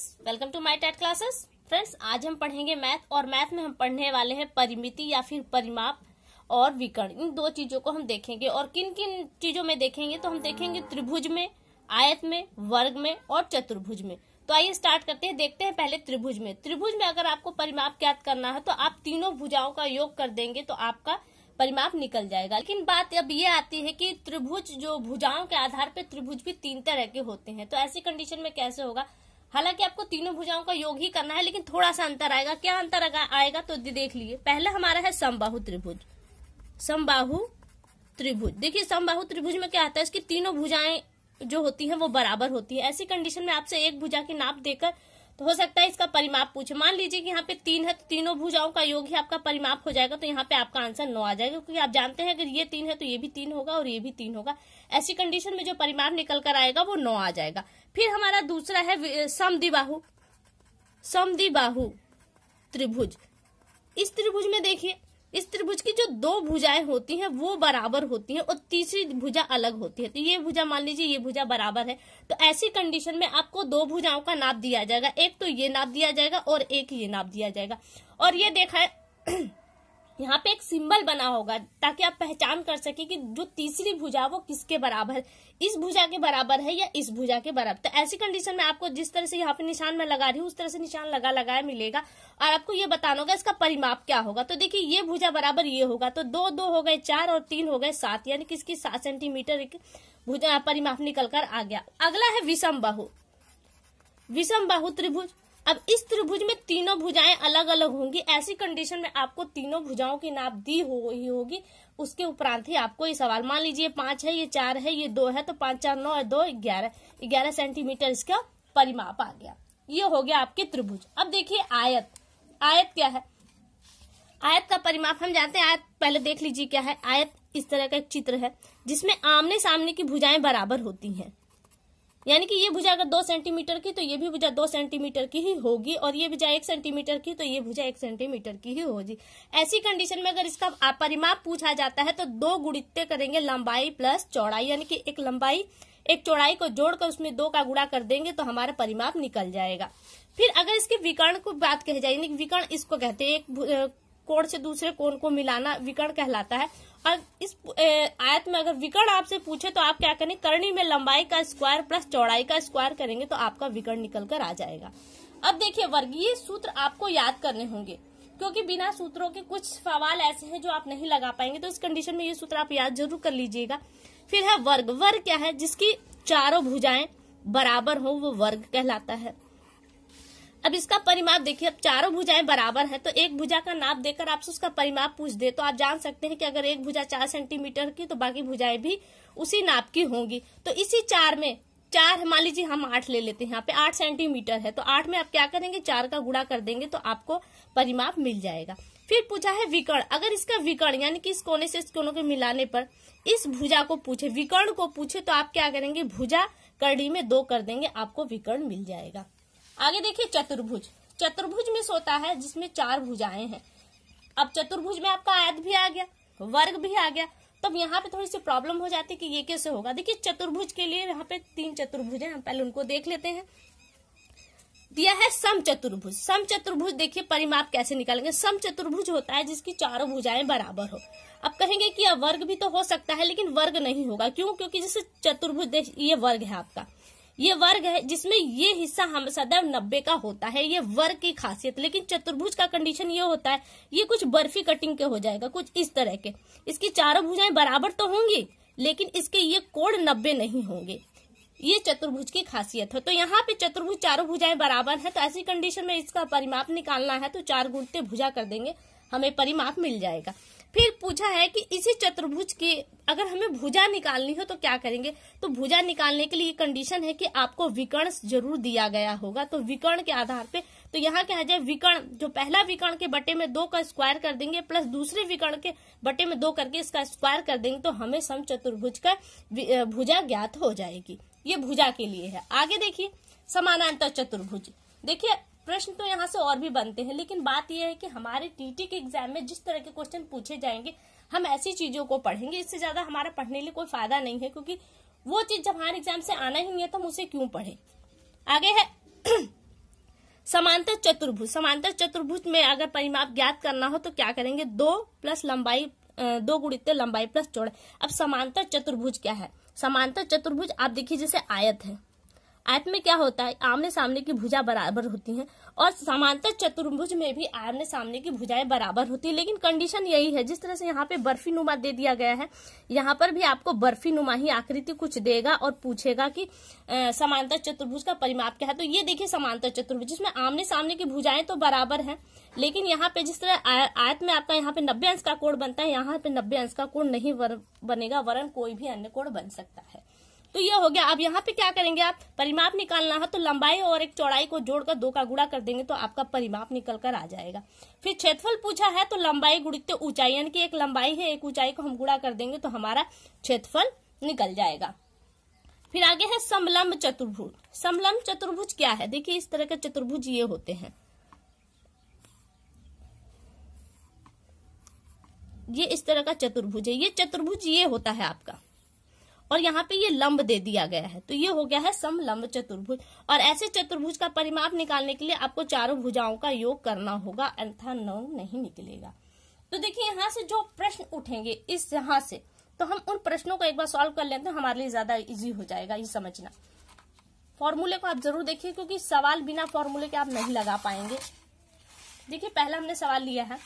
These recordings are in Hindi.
friends welcome to my TET classes friends आज हम पढ़ेंगे मैथ और मैथ में हम पढ़ने वाले हैं परिमिति या फिर परिमाप और विकर्ण इन दो चीजों को हम देखेंगे और किन किन चीजों में देखेंगे तो हम देखेंगे त्रिभुज में आयत में वर्ग में और चतुर्भुज में तो आइए स्टार्ट करते हैं देखते हैं पहले त्रिभुज में त्रिभुज में अगर आपको परिमाप ज्ञात करना है तो आप तीनों भुजाओं का योग कर देंगे तो आपका परिमाप निकल जाएगा लेकिन बात अब ये आती है कि त्रिभुज जो भुजाओं के आधार पर त्रिभुज भी तीन तरह के होते हैं तो ऐसी कंडीशन में कैसे होगा हालांकि आपको तीनों भुजाओं का योग ही करना है लेकिन थोड़ा सा अंतर आएगा क्या अंतर आएगा तो देख लीजिए पहला हमारा है समबाहु त्रिभुज समबाहु त्रिभुज देखिए समबाहु त्रिभुज में क्या आता है इसकी तीनों भुजाएं जो होती हैं वो बराबर होती है ऐसी कंडीशन में आपसे एक भुजा की नाप देकर तो हो सकता है इसका परिमाप पूछे मान लीजिए कि यहाँ पे तीन है तो तीनों भुजाओं का योग ही आपका परिमाप हो जाएगा तो यहाँ पे आपका आंसर नौ आ जाएगा क्योंकि आप जानते हैं अगर ये तीन है तो ये भी तीन होगा और ये भी तीन होगा ऐसी कंडीशन में जो परिमाप निकल कर आएगा वो नौ आ जाएगा फिर हमारा दूसरा है समदिबाहु समदिबाहु त्रिभुज इस त्रिभुज में देखिए इस त्रिभुज की जो दो भुजाएं होती हैं वो बराबर होती हैं और तीसरी भुजा अलग होती है तो ये भुजा मान लीजिए ये भुजा बराबर है तो ऐसी कंडीशन में आपको दो भुजाओं का नाप दिया जाएगा एक तो ये नाप दिया जाएगा और एक ये नाप दिया जाएगा और ये देखा है यहाँ पे एक सिंबल बना होगा ताकि आप पहचान कर सके कि जो तीसरी भुजा वो किसके बराबर इस भुजा के बराबर है या इस भुजा के बराबर तो ऐसी कंडीशन में आपको जिस तरह से यहाँ पे निशान में लगा रही हूँ उस तरह से निशान लगा लगाया मिलेगा और आपको ये बताना होगा इसका परिमाप क्या होगा तो देखिए ये भुजा बराबर ये होगा तो दो दो हो गए चार और तीन हो गए सात यानी कि इसकी सात सेंटीमीटर एक भुजा परिमाप निकल कर आ गया अगला है विषम बाहु विषम बाहु त्रिभुज अब इस त्रिभुज में तीनों भुजाएं अलग अलग होंगी ऐसी कंडीशन में आपको तीनों भुजाओं की नाप दी हो ही होगी उसके उपरांत ही आपको ये सवाल मान लीजिए पांच है ये चार है ये दो है तो पांच चार नौ है दो ग्यारह ग्यारह सेंटीमीटर इसका परिमाप आ गया ये हो गया आपके त्रिभुज अब देखिए आयत आयत क्या है आयत का परिमाप हम जानते हैं आयत पहले देख लीजिए क्या है आयत इस तरह का एक चित्र है जिसमें आमने सामने की भुजाएं बराबर होती हैं यानी कि ये भुजा अगर दो सेंटीमीटर की तो ये भी भुजा दो सेंटीमीटर की ही होगी और ये भुजा एक सेंटीमीटर की तो ये भुजा एक सेंटीमीटर की ही होगी ऐसी कंडीशन में अगर इसका परिमाप पूछा जाता है तो दो गुणित्य करेंगे लंबाई प्लस चौड़ाई यानी कि एक लंबाई एक चौड़ाई को जोड़कर उसमें दो का गुड़ा कर देंगे तो हमारा परिमाप निकल जाएगा फिर अगर इसके विकर्ण को बात कही जाए यानी विकर्ण इसको कहते हैं एक कोण से दूसरे कोण को मिलाना विकर्ण कहलाता है इस आयत में अगर विकर्ण आपसे पूछे तो आप क्या करें करणी में लंबाई का स्क्वायर प्लस चौड़ाई का स्क्वायर करेंगे तो आपका विकर्ण निकल कर आ जाएगा अब देखिए वर्गीय सूत्र आपको याद करने होंगे क्योंकि बिना सूत्रों के कुछ सवाल ऐसे हैं जो आप नहीं लगा पाएंगे तो इस कंडीशन में ये सूत्र आप याद जरूर कर लीजिएगा फिर है वर्ग वर्ग क्या है जिसकी चारों भुजाएं बराबर हो वो वर्ग कहलाता है अब इसका परिमाप देखिए अब चारों भुजाएं बराबर है तो एक भुजा का नाप देकर आपसे उसका परिमाप पूछ दे तो आप जान सकते हैं कि अगर एक भुजा चार सेंटीमीटर की तो बाकी भुजाएं भी उसी नाप की होंगी तो इसी चार में चार मान लीजिए हम आठ ले लेते हैं यहाँ पे आठ सेंटीमीटर है तो आठ में आप क्या करेंगे चार का गुड़ा कर देंगे तो आपको परिमाप मिल जाएगा फिर पूछा है विकर्ण अगर इसका विकर्ण यानी कि इस कोने से इस कोने को मिलाने पर इस भुजा को पूछे विकर्ण को पूछे तो आप क्या करेंगे भुजा कर्णी में दो कर देंगे आपको विकर्ण मिल जाएगा आगे देखिए चतुर्भुज चतुर्भुज में सोता है जिसमें चार भुजाएं हैं अब चतुर्भुज में आपका आयत भी आ गया वर्ग भी आ गया तब यहाँ पे थोड़ी सी प्रॉब्लम हो जाती है कि ये कैसे होगा देखिए चतुर्भुज के लिए यहाँ पे तीन चतुर्भुज हैं हम पहले उनको देख लेते हैं दिया है सम चतुर्भुज सम चतुर्भुज देखिए परिमाप कैसे निकालेंगे सम चतुर्भुज होता है जिसकी चारों भुजाएं बराबर हो अब कहेंगे कि वर्ग भी तो हो सकता है लेकिन वर्ग नहीं होगा क्यों क्योंकि जैसे चतुर्भुज ये वर्ग है आपका ये वर्ग है जिसमें ये हिस्सा हम सदैव नब्बे का होता है ये वर्ग की खासियत लेकिन चतुर्भुज का कंडीशन ये होता है ये कुछ बर्फी कटिंग के हो जाएगा कुछ इस तरह के इसकी चारों भुजाएं बराबर तो होंगी लेकिन इसके ये कोण नब्बे नहीं होंगे ये चतुर्भुज की खासियत है तो यहाँ पे चतुर्भुज चारों भुजाएं बराबर है तो ऐसी कंडीशन में इसका परिमाप निकालना है तो चार गुणते भुजा कर देंगे हमें परिमाप मिल जाएगा फिर पूछा है कि इसी चतुर्भुज के अगर हमें भुजा निकालनी हो तो क्या करेंगे तो भुजा निकालने के लिए कंडीशन है कि आपको विकर्ण जरूर दिया गया होगा तो विकर्ण के आधार पे तो यहाँ क्या जाए विकर्ण जो पहला विकर्ण के बटे में दो का स्क्वायर कर देंगे प्लस दूसरे विकर्ण के बटे में दो करके इसका स्क्वायर कर देंगे तो हमें सम चतुर्भुज का भुजा ज्ञात हो जाएगी ये भुजा के लिए है आगे देखिए समानांतर चतुर्भुज देखिए प्रश्न तो यहाँ से और भी बनते हैं लेकिन बात यह है कि हमारे टीटी के एग्जाम में जिस तरह के क्वेश्चन पूछे जाएंगे हम ऐसी चीजों को पढ़ेंगे इससे ज्यादा हमारा पढ़ने लिए कोई फायदा नहीं है क्योंकि वो चीज जब हमारे एग्जाम से आना ही नहीं है तो हम उसे क्यों पढ़े आगे है समांतर चतुर्भुज समांतर चतुर्भुज में अगर परिमाप ज्ञात करना हो तो क्या करेंगे दो प्लस लंबाई दो गुणित लंबाई प्लस चौड़ाई अब समांतर चतुर्भुज क्या है समांतर चतुर्भुज आप देखिए जैसे आयत है आयत में क्या होता है आमने सामने की भुजा बराबर होती है और समांतर चतुर्भुज में भी आमने सामने की भुजाएं बराबर होती है लेकिन कंडीशन यही है जिस तरह से यहाँ पे बर्फी नुमा दे दिया गया है यहाँ पर भी आपको बर्फी नुमा ही आकृति कुछ देगा और पूछेगा कि समांतर चतुर्भुज का परिमाप क्या है तो ये देखिए समांतर चतुर्भुज जिसमें आमने सामने की भुजाएं तो बराबर है लेकिन यहाँ पे जिस तरह आयत में आपका यहाँ पे नब्बे अंश का कोण बनता है यहाँ पे नब्बे अंश का कोण नहीं बनेगा वरन कोई भी अन्य कोण बन सकता है तो ये हो गया अब यहाँ पे क्या करेंगे आप परिमाप निकालना है तो लंबाई और एक चौड़ाई को जोड़कर दो का गुड़ा कर देंगे तो आपका परिमाप निकल कर आ जाएगा फिर क्षेत्रफल पूछा है तो लंबाई गुड़ित ऊंचाई यानी कि एक लंबाई है एक ऊंचाई को हम गुड़ा कर देंगे तो हमारा क्षेत्रफल निकल जाएगा फिर आगे है समलंब चतुर्भुज समलम्ब चतुर्भुज क्या है देखिए इस तरह के चतुर्भुज ये होते हैं ये इस तरह का चतुर्भुज है ये चतुर्भुज ये होता है आपका और यहाँ पे ये लंब दे दिया गया है तो ये हो गया है समलंब चतुर्भुज और ऐसे चतुर्भुज का परिमाप निकालने के लिए आपको चारों भुजाओं का योग करना होगा अन्यथा नौ नहीं निकलेगा तो देखिए यहाँ से जो प्रश्न उठेंगे इस यहाँ से तो हम उन प्रश्नों को एक बार सॉल्व कर लेते हैं हमारे लिए ज्यादा इजी हो जाएगा ये समझना फॉर्मूले को आप जरूर देखिए क्योंकि सवाल बिना फॉर्मूले के आप नहीं लगा पाएंगे देखिए पहला हमने सवाल लिया है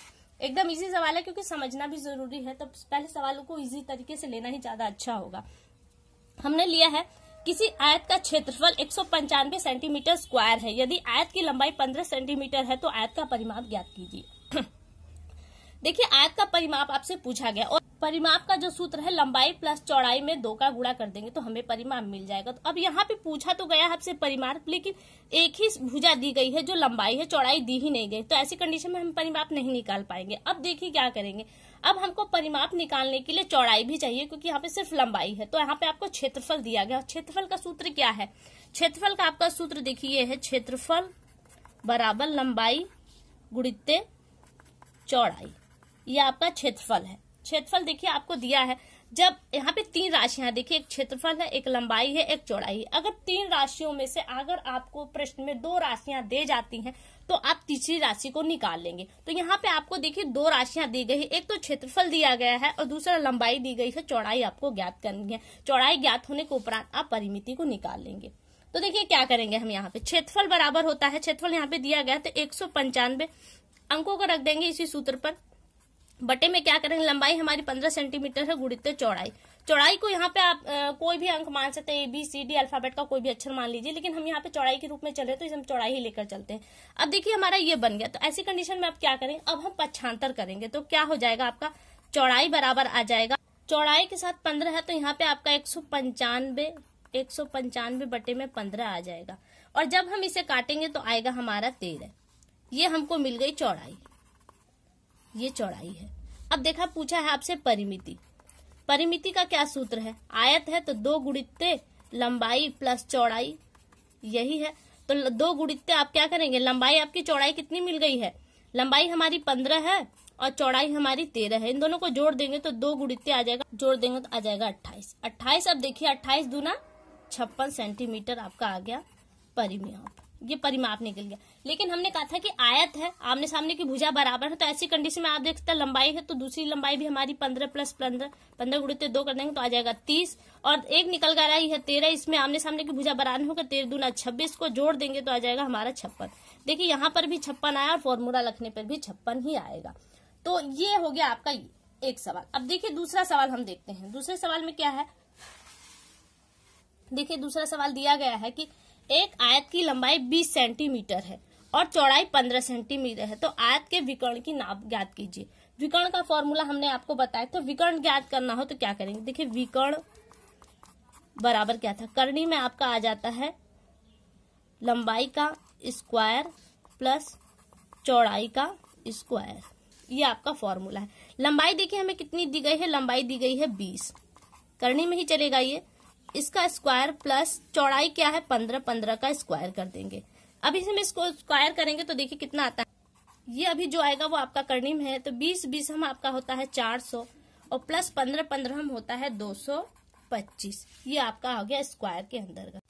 एकदम इजी सवाल है क्योंकि समझना भी जरूरी है तो पहले सवालों को इजी तरीके से लेना ही ज्यादा अच्छा होगा हमने लिया है किसी आयत का क्षेत्रफल एक सेंटीमीटर स्क्वायर है यदि आयत की लंबाई 15 सेंटीमीटर है तो आयत का परिमाप ज्ञात कीजिए देखिए आयत का परिमाप आपसे पूछा गया और परिमाप का जो सूत्र है लंबाई प्लस चौड़ाई में दो का गुणा कर देंगे तो हमें परिमाप मिल जाएगा तो अब यहाँ पे पूछा तो गया आपसे परिमाप लेकिन एक ही भुजा दी गई है जो लंबाई है चौड़ाई दी ही नहीं गई तो ऐसी कंडीशन में हम परिमाप नहीं निकाल पाएंगे अब देखिए क्या करेंगे अब हमको परिमाप निकालने के लिए चौड़ाई भी चाहिए क्योंकि यहाँ पे सिर्फ लंबाई है तो यहाँ पे आपको क्षेत्रफल दिया गया क्षेत्रफल का सूत्र क्या है क्षेत्रफल का आपका सूत्र देखिए है क्षेत्रफल बराबर लंबाई गुणित्य चौड़ाई यह आपका क्षेत्रफल है क्षेत्रफल देखिए आपको दिया है जब यहाँ पे तीन राशियां देखिए एक क्षेत्रफल है एक लंबाई है एक चौड़ाई है अगर तीन राशियों में से अगर आपको प्रश्न में दो राशियां दे जाती हैं तो आप तीसरी राशि को निकाल लेंगे तो यहाँ पे आपको देखिए दो राशियां दी गई एक तो क्षेत्रफल दिया गया है और दूसरा लंबाई दी गई है चौड़ाई आपको ज्ञात करनी है चौड़ाई ज्ञात होने के उपरांत आप परिमिति को निकाल लेंगे तो देखिए क्या करेंगे हम यहाँ पे क्षेत्रफल बराबर होता है क्षेत्रफल यहाँ पे दिया गया तो एक अंकों को रख देंगे इसी सूत्र पर बटे में क्या करेंगे लंबाई हमारी पंद्रह सेंटीमीटर है गुड़ित चौड़ाई चौड़ाई को यहाँ पे आप आ, कोई भी अंक मान सकते हैं A B C D alphabet का कोई भी अक्षर मान लीजिए लेकिन हम यहाँ पे चौड़ाई के रूप में चल रहे तो इसे हम चौड़ाई ही लेकर चलते हैं अब देखिए हमारा ये बन गया तो ऐसी कंडीशन में आप क्या करेंगे अब हम पक्षांतर करेंगे तो क्या हो जाएगा आपका चौड़ाई बराबर आ जाएगा चौड़ाई के साथ पंद्रह है तो यहाँ पे आपका एक सौ पंचानवे एक सौ पंचानवे बटे में पंद्रह आ जाएगा और जब हम इसे काटेंगे तो आएगा हमारा तेरह ये हमको मिल गई चौड़ाई ये चौड़ाई है अब देखा पूछा है आपसे परिमिति परिमिति का क्या सूत्र है आयत है तो दो गुणित्य लंबाई प्लस चौड़ाई यही है तो दो गुणित्य आप क्या करेंगे लंबाई आपकी चौड़ाई कितनी मिल गई है लंबाई हमारी पंद्रह है और चौड़ाई हमारी तेरह है इन दोनों को जोड़ देंगे तो दो गुणित्य आ जाएगा जोड़ देंगे तो आ जाएगा अट्ठाईस अट्ठाईस अब देखिए अट्ठाईस दूना छप्पन सेंटीमीटर आपका आ गया परिमिया ये परिमाप निकल गया लेकिन हमने कहा था कि आयत है आमने सामने की भुजा बराबर है तो ऐसी कंडीशन में आप देख सकते हैं लंबाई है तो दूसरी लंबाई भी हमारी पंद्रह प्लस पंद्रह पंद्रह गुड़ते दो कर देंगे तो आ जाएगा तीस और एक निकल कर रही है तेरह इसमें आमने सामने की भुजा बराबर होकर तेरह दूना छब्बीस को जोड़ देंगे तो आ जाएगा हमारा छप्पन देखिये यहाँ पर भी छप्पन आया और फॉर्मूला लिखने पर भी छप्पन ही आएगा तो ये हो गया आपका एक सवाल अब देखिए दूसरा सवाल हम देखते हैं दूसरे सवाल में क्या है देखिए दूसरा सवाल दिया गया है कि एक आयत की लंबाई 20 सेंटीमीटर है और चौड़ाई 15 सेंटीमीटर है तो आयत के विकर्ण की नाप ज्ञात कीजिए विकर्ण का फॉर्मूला हमने आपको बताया तो विकर्ण ज्ञात करना हो तो क्या करेंगे देखिए विकर्ण बराबर क्या था करणी में आपका आ जाता है लंबाई का स्क्वायर प्लस चौड़ाई का स्क्वायर ये आपका फॉर्मूला है लंबाई देखिए हमें कितनी दी गई है लंबाई दी गई है बीस करणी में ही चलेगा ये इसका स्क्वायर प्लस चौड़ाई क्या है पंद्रह पंद्रह का स्क्वायर कर देंगे अभी हम इसको स्क्वायर करेंगे तो देखिए कितना आता है ये अभी जो आएगा वो आपका कर्णिम है तो बीस बीस हम आपका होता है चार सौ और प्लस पंद्रह पंद्रह हम होता है दो सौ पच्चीस ये आपका हो गया स्क्वायर के अंदर का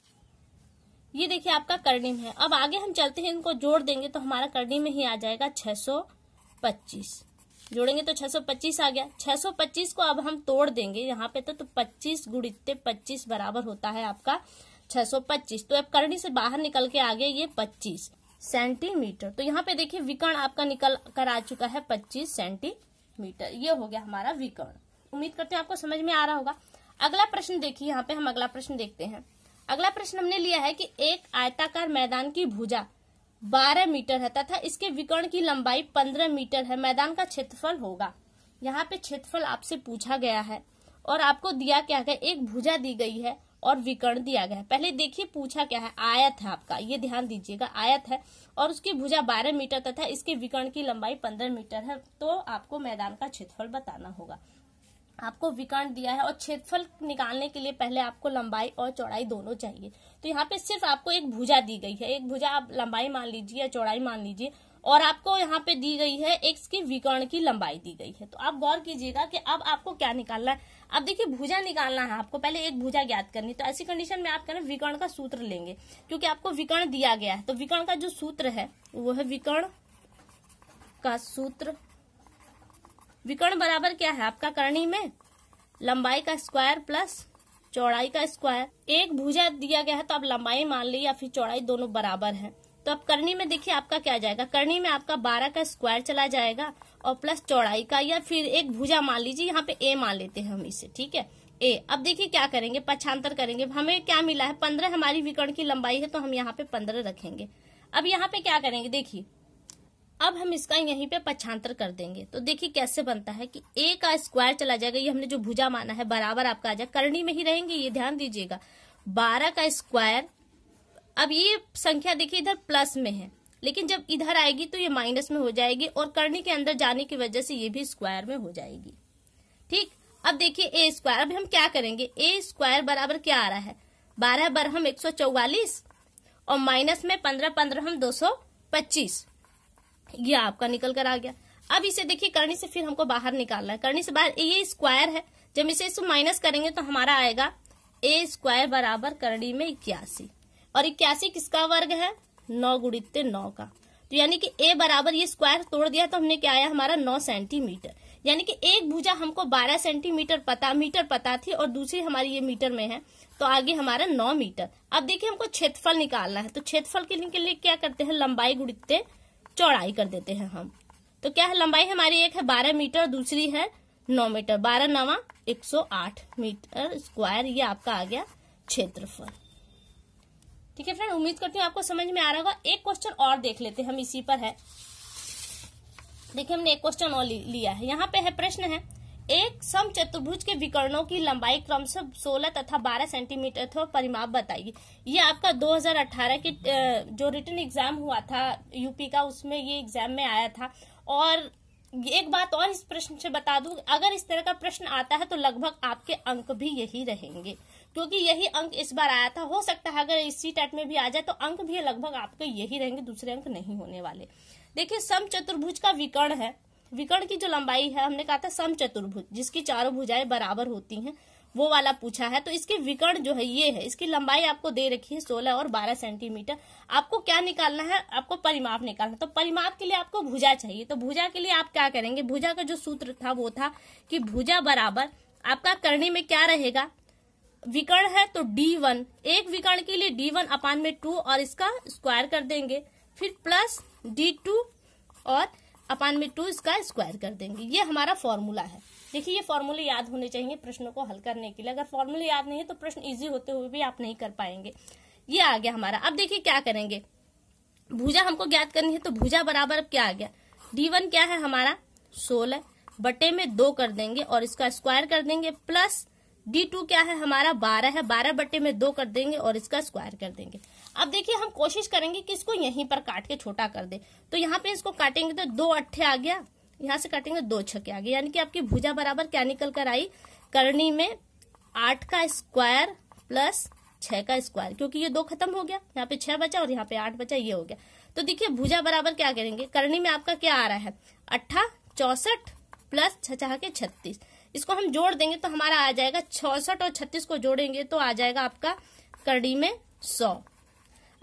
ये देखिए आपका कर्णिम है अब आगे हम चलते हैं इनको जोड़ देंगे तो हमारा कर्णिम ही आ जाएगा छह सौ पच्चीस जोड़ेंगे तो 625 आ गया 625 को अब हम तोड़ देंगे यहाँ पे तो, तो 25 गुड़िते 25 बराबर होता है आपका 625 तो अब करणी से बाहर निकल के आगे ये 25 सेंटीमीटर तो यहाँ पे देखिए विकर्ण आपका निकल कर आ चुका है 25 सेंटीमीटर ये हो गया हमारा विकर्ण उम्मीद करते हैं आपको समझ में आ रहा होगा अगला प्रश्न देखिए यहाँ पे हम अगला प्रश्न देखते हैं अगला प्रश्न हमने लिया है कि एक आयताकार मैदान की भुजा 12 मीटर है तथा इसके विकर्ण की लंबाई 15 मीटर है मैदान का क्षेत्रफल होगा यहाँ पे क्षेत्रफल आपसे पूछा गया है और आपको दिया क्या है एक भुजा दी गई है और विकर्ण दिया गया है पहले देखिए पूछा क्या है आयत है आपका ये ध्यान दीजिएगा आयत है और उसकी भुजा 12 मीटर तथा इसके विकर्ण की लंबाई 15 मीटर है तो आपको मैदान का क्षेत्रफल बताना होगा आपको विकर्ण दिया है और क्षेत्रफल निकालने के लिए पहले आपको लंबाई और चौड़ाई दोनों चाहिए तो यहाँ पे सिर्फ आपको एक भुजा दी गई है एक भुजा आप लंबाई मान लीजिए या चौड़ाई मान लीजिए और आपको यहाँ पे दी गई है एक्स की विकर्ण की लंबाई दी गई है तो आप गौर कीजिएगा कि अब आपको क्या निकालना है अब देखिए भुजा निकालना है आपको पहले एक भुजा ज्ञात करनी तो ऐसी कंडीशन में आप करें विकर्ण का सूत्र लेंगे क्योंकि आपको विकर्ण दिया गया है तो विकर्ण का जो सूत्र है वो है विकर्ण का सूत्र विकर्ण बराबर क्या है आपका करणी में लंबाई का स्क्वायर प्लस चौड़ाई का स्क्वायर एक भुजा दिया गया है तो आप लंबाई मान ली या फिर चौड़ाई दोनों बराबर है तो अब करनी में देखिए आपका क्या जाएगा करनी में आपका बारह का स्क्वायर चला जाएगा और प्लस चौड़ाई का या फिर एक भुजा मान लीजिए यहाँ पे ए मान लेते हैं हम इसे ठीक है ए अब देखिए क्या करेंगे पछांतर करेंगे हमें क्या मिला है पंद्रह हमारी विकर्ण की लंबाई है तो हम यहाँ पे पंद्रह रखेंगे अब यहाँ पे क्या करेंगे देखिए अब हम इसका यहीं पे पछांतर कर देंगे तो देखिए कैसे बनता है कि ए का स्क्वायर चला जाएगा ये हमने जो भुजा माना है बराबर आपका आ जाए करणी में ही रहेंगे ये ध्यान दीजिएगा बारह का स्क्वायर अब ये संख्या देखिए इधर प्लस में है लेकिन जब इधर आएगी तो ये माइनस में हो जाएगी और करणी के अंदर जाने की वजह से ये भी स्क्वायर में हो जाएगी ठीक अब देखिए ए स्क्वायर अब हम क्या करेंगे ए स्क्वायर बराबर क्या आ रहा है बारह हम एक सौ चौवालीस और माइनस में पंद्रह पंद्रह हम दो सौ पच्चीस ये आपका निकल कर आ गया अब इसे देखिए करनी से फिर हमको बाहर निकालना है करनी से बाहर ये स्क्वायर है जब इसे इसको माइनस करेंगे तो हमारा आएगा ए स्क्वायर बराबर करणी में इक्यासी और इक्यासी किसका वर्ग है नौ गुणित नौ का तो यानी कि ए बराबर ये स्क्वायर तोड़ दिया तो हमने क्या आया हमारा नौ सेंटीमीटर यानी कि एक भुजा हमको बारह सेंटीमीटर पता मीटर पता थी और दूसरी हमारी ये मीटर में है तो आगे हमारा नौ मीटर अब देखिए हमको क्षेत्रफल निकालना है तो क्षेत्रफल के लिए क्या करते हैं लंबाई गुणित चौड़ाई कर देते हैं हम तो क्या है लंबाई हमारी एक है बारह मीटर दूसरी है नौ मीटर बारह नवा एक सौ आठ मीटर स्क्वायर ये आपका आ गया क्षेत्रफल ठीक है फ्रेंड उम्मीद करती हूँ आपको समझ में आ रहा होगा एक क्वेश्चन और देख लेते हैं हम इसी पर है देखिए हमने एक क्वेश्चन और लिया है यहाँ पे है प्रश्न है एक समचतुर्भुज के विकर्णों की लंबाई क्रमशः सोलह 16 तथा 12 सेंटीमीटर था परिमाप बताइए ये आपका 2018 के जो रिटर्न एग्जाम हुआ था यूपी का उसमें ये एग्जाम में आया था और एक बात और इस प्रश्न से बता दू अगर इस तरह का प्रश्न आता है तो लगभग आपके अंक भी यही रहेंगे क्योंकि यही अंक इस बार आया था हो सकता है अगर इसी टाइप में भी आ जाए तो अंक भी लगभग आपके यही रहेंगे दूसरे अंक नहीं होने वाले देखिए सम चतुर्भुज का विकर्ण है विकर्ण की जो लंबाई है हमने कहा था सम चतुर्भुज जिसकी चारों भुजाएं बराबर होती हैं वो वाला पूछा है तो इसके विकर्ण जो है ये है इसकी लंबाई आपको दे रखी है सोलह और बारह सेंटीमीटर आपको क्या निकालना है आपको परिमाप निकालना तो परिमाप के लिए आपको भुजा चाहिए तो भुजा के लिए आप क्या करेंगे भुजा का जो सूत्र था वो था कि भुजा बराबर आपका करने में क्या रहेगा विकर्ण है तो डी वन एक विकर्ण के लिए डी वन अपान में टू और इसका स्क्वायर कर देंगे फिर प्लस डी टू और अपान में टू इसका स्क्वायर कर देंगे ये हमारा फॉर्मूला है देखिए ये फॉर्मूले याद होने चाहिए प्रश्नों को हल करने के लिए अगर फॉर्मूले याद नहीं है तो प्रश्न इजी होते हुए भी आप नहीं कर पाएंगे ये आ गया हमारा अब देखिए क्या करेंगे भुजा हमको ज्ञात करनी है तो भुजा बराबर अब क्या आ गया डी वन क्या है हमारा सोलह बटे में दो कर देंगे और इसका स्क्वायर कर देंगे प्लस डी टू क्या है हमारा बारह है बारह बट्टे में दो कर देंगे और इसका स्क्वायर कर देंगे अब देखिए हम कोशिश करेंगे कि इसको यहीं पर काट के छोटा कर दे तो यहाँ पे इसको काटेंगे तो दो अट्ठे आ गया यहाँ से काटेंगे तो दो छके आ गए यानी कि आपकी भुजा बराबर क्या निकल कर आई करनी में आठ का स्क्वायर प्लस छह का स्क्वायर क्योंकि ये दो खत्म हो गया यहाँ पे छह बचा और यहाँ पे आठ बचा ये हो गया तो देखिए भुजा बराबर क्या करेंगे करनी में आपका क्या आ रहा है अट्ठा चौसठ प्लस छह के छत्तीस इसको हम जोड़ देंगे तो हमारा आ जाएगा छसठ और छत्तीस को जोड़ेंगे तो आ जाएगा आपका कड़ी में सौ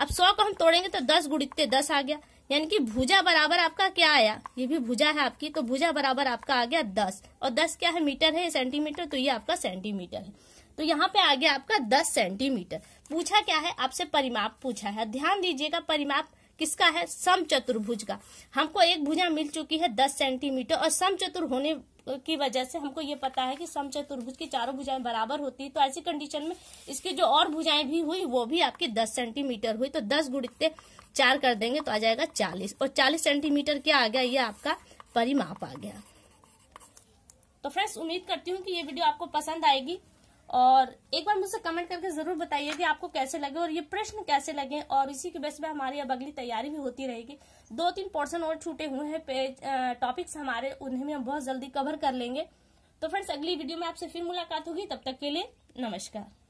अब सौ को हम तोड़ेंगे तो दस गुड़िते दस आ गया यानी कि भुजा बराबर आपका क्या आया ये भी भुजा है आपकी तो भुजा बराबर आपका आ गया दस और दस क्या है मीटर है सेंटीमीटर तो ये आपका सेंटीमीटर है तो यहाँ पे आ गया आपका दस सेंटीमीटर पूछा क्या है आपसे परिमाप पूछा है ध्यान दीजिएगा परिमाप किसका है सम चतुर्भुज का हमको एक भुजा मिल चुकी है दस सेंटीमीटर और सम चतुर होने की वजह से हमको ये पता है कि सम चतुर्भुज की चारों भुजाएं बराबर होती है तो ऐसी कंडीशन में इसकी जो और भुजाएं भी हुई वो भी आपकी दस सेंटीमीटर हुई तो दस गुड़ते चार कर देंगे तो आ जाएगा चालीस और चालीस सेंटीमीटर क्या आ गया ये आपका परिमाप आ गया तो फ्रेंड्स उम्मीद करती हूँ कि ये वीडियो आपको पसंद आएगी और एक बार मुझसे कमेंट करके जरूर बताइए कि आपको कैसे लगे और ये प्रश्न कैसे लगे और इसी के बेस पे हमारी अब अगली तैयारी भी होती रहेगी दो तीन पोर्सन और छूटे हुए हैं पेज टॉपिक्स हमारे उन्हें भी हम बहुत जल्दी कवर कर लेंगे तो फ्रेंड्स अगली वीडियो में आपसे फिर मुलाकात होगी तब तक के लिए नमस्कार